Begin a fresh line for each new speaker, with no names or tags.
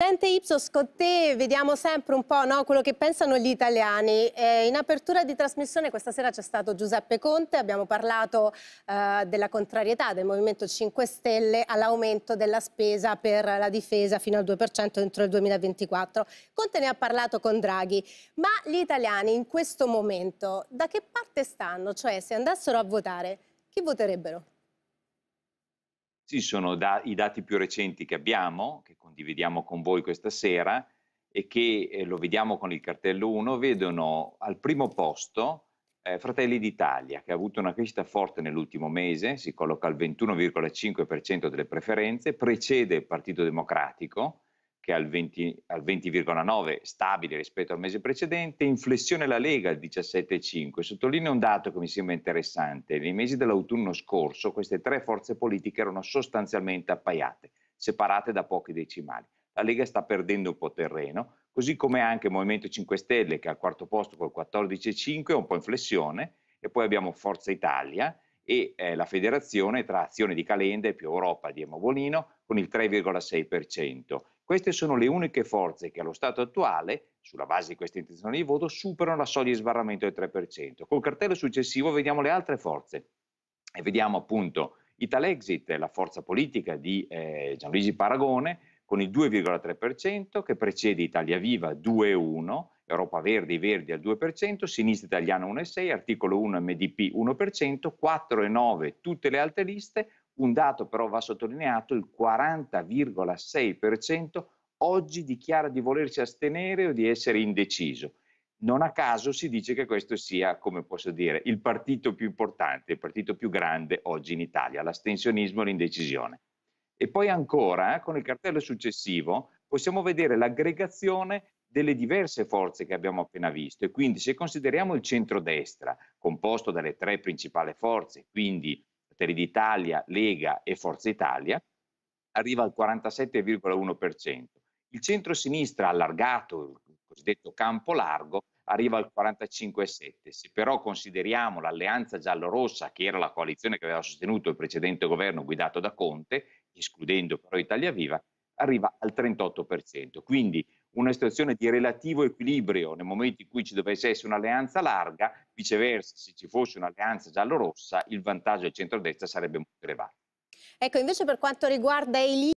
Presidente Ipsos, con te vediamo sempre un po' no, quello che pensano gli italiani. Eh, in apertura di trasmissione questa sera c'è stato Giuseppe Conte, abbiamo parlato eh, della contrarietà del Movimento 5 Stelle all'aumento della spesa per la difesa fino al 2% entro il 2024. Conte ne ha parlato con Draghi, ma gli italiani in questo momento da che parte stanno? Cioè se andassero a votare, chi voterebbero?
Ci sono da, i dati più recenti che abbiamo, che condividiamo con voi questa sera e che eh, lo vediamo con il cartello 1, vedono al primo posto eh, Fratelli d'Italia, che ha avuto una crescita forte nell'ultimo mese, si colloca al 21,5% delle preferenze, precede il Partito Democratico che è al 20,9, stabile rispetto al mese precedente, inflessione la Lega al 17,5. Sottolineo un dato che mi sembra interessante. Nei mesi dell'autunno scorso queste tre forze politiche erano sostanzialmente appaiate, separate da pochi decimali. La Lega sta perdendo un po' terreno, così come anche il Movimento 5 Stelle che è al quarto posto col 14,5 è un po' in flessione e poi abbiamo Forza Italia e eh, la federazione tra azione di Calenda e più Europa di Emavolino con il 3,6%. Queste sono le uniche forze che allo stato attuale, sulla base di questa intenzione di voto, superano la soglia di sbarramento del 3%. Col cartello successivo vediamo le altre forze e vediamo appunto Italexit, la forza politica di eh, Gianluigi Paragone, con il 2,3%, che precede Italia Viva 2,1%, Europa Verdi e Verdi al 2%, Sinistra Italiana 1,6%, Articolo 1 MDP 1%, 4,9% tutte le altre liste, un dato però va sottolineato, il 40,6% oggi dichiara di volersi astenere o di essere indeciso. Non a caso si dice che questo sia, come posso dire, il partito più importante, il partito più grande oggi in Italia, l'astensionismo e l'indecisione. E poi ancora, eh, con il cartello successivo, possiamo vedere l'aggregazione delle diverse forze che abbiamo appena visto e quindi se consideriamo il centrodestra, composto dalle tre principali forze, quindi Fratelli d'Italia, Lega e Forza Italia, arriva al 47,1%. Il centro-sinistra allargato, il cosiddetto campo largo, arriva al 45,7%. Se però consideriamo l'alleanza giallorossa, che era la coalizione che aveva sostenuto il precedente governo guidato da Conte, escludendo però Italia Viva, arriva al 38%. Quindi una situazione di relativo equilibrio nel momento in cui ci dovesse essere un'alleanza larga, viceversa se ci fosse un'alleanza giallo-rossa il vantaggio del centrodestra sarebbe molto elevato.
Ecco, invece per quanto riguarda i